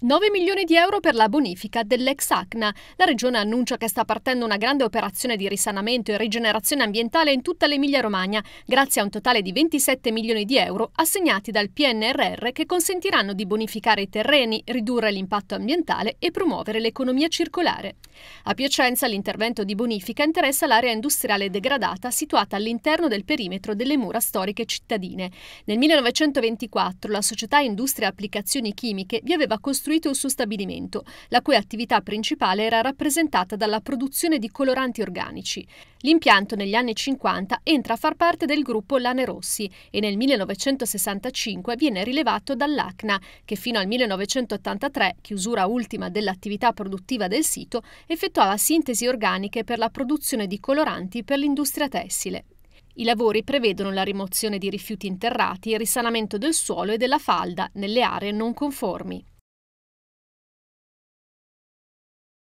9 milioni di euro per la bonifica dell'ex ACNA. La regione annuncia che sta partendo una grande operazione di risanamento e rigenerazione ambientale in tutta l'Emilia-Romagna, grazie a un totale di 27 milioni di euro assegnati dal PNRR che consentiranno di bonificare i terreni, ridurre l'impatto ambientale e promuovere l'economia circolare. A Piacenza l'intervento di bonifica interessa l'area industriale degradata situata all'interno del perimetro delle mura storiche cittadine. Nel 1924 la società Industria Applicazioni Chimiche vi aveva costruito costruito il suo stabilimento, la cui attività principale era rappresentata dalla produzione di coloranti organici. L'impianto negli anni 50 entra a far parte del gruppo Lane Rossi e nel 1965 viene rilevato dall'ACNA, che fino al 1983, chiusura ultima dell'attività produttiva del sito, effettuava sintesi organiche per la produzione di coloranti per l'industria tessile. I lavori prevedono la rimozione di rifiuti interrati, il risanamento del suolo e della falda nelle aree non conformi.